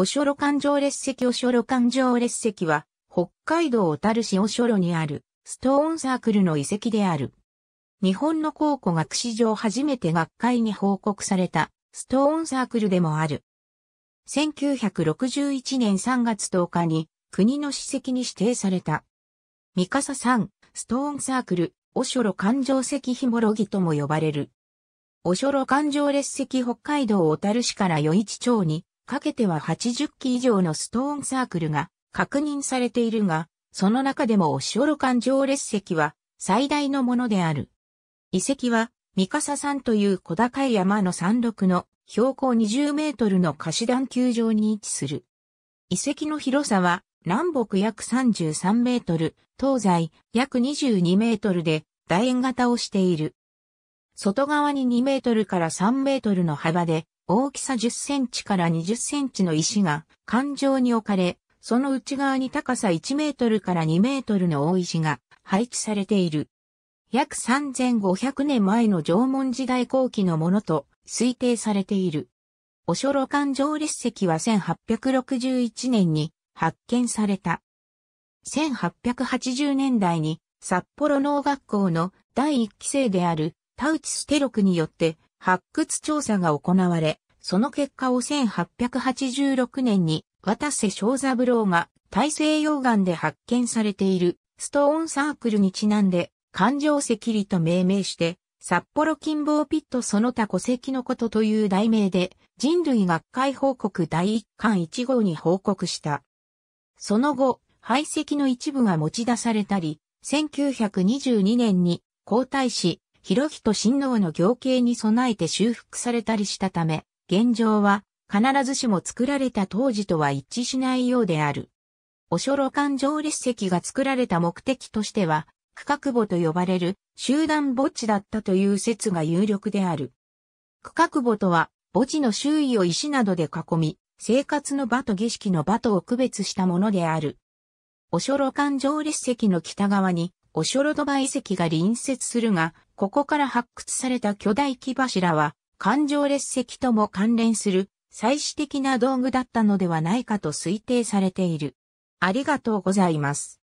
おしょろ環状列石おしょろ環状列石は、北海道小樽市おしょろにある、ストーンサークルの遺跡である。日本の考古学史上初めて学会に報告された、ストーンサークルでもある。1961年3月10日に、国の史跡に指定された。三笠山、ストーンサークル、おしょろ環状石ひもろぎとも呼ばれる。おしょろ環状列石北海道小樽市から余市町にかけては80機以上のストーンサークルが確認されているが、その中でもオシオロ環上列石は最大のものである。遺跡は、三笠山という小高い山の山麓の標高20メートルの貸し段球場に位置する。遺跡の広さは南北約33メートル、東西約22メートルで楕円型をしている。外側に2メートルから3メートルの幅で大きさ10センチから20センチの石が環状に置かれ、その内側に高さ1メートルから2メートルの大石が配置されている。約3500年前の縄文時代後期のものと推定されている。おしょろ環状列石は1861年に発見された。1880年代に札幌農学校の第一期生である田内ステロクによって発掘調査が行われ、その結果を1886年に渡瀬昭三郎が大西洋岸で発見されているストーンサークルにちなんで環状石理と命名して、札幌近傍ピットその他戸籍のことという題名で人類学会報告第1巻1号に報告した。その後、排斥の一部が持ち出されたり、1922年に皇太子広と親王の行形に備えて修復されたりしたため、現状は必ずしも作られた当時とは一致しないようである。おしょろ環状列席が作られた目的としては、区画墓と呼ばれる集団墓地だったという説が有力である。区画墓とは、墓地の周囲を石などで囲み、生活の場と儀式の場とを区別したものである。おしょろ環状列席の北側に、オショロドバ遺跡が隣接するが、ここから発掘された巨大木柱は、環状列石とも関連する、祭祀的な道具だったのではないかと推定されている。ありがとうございます。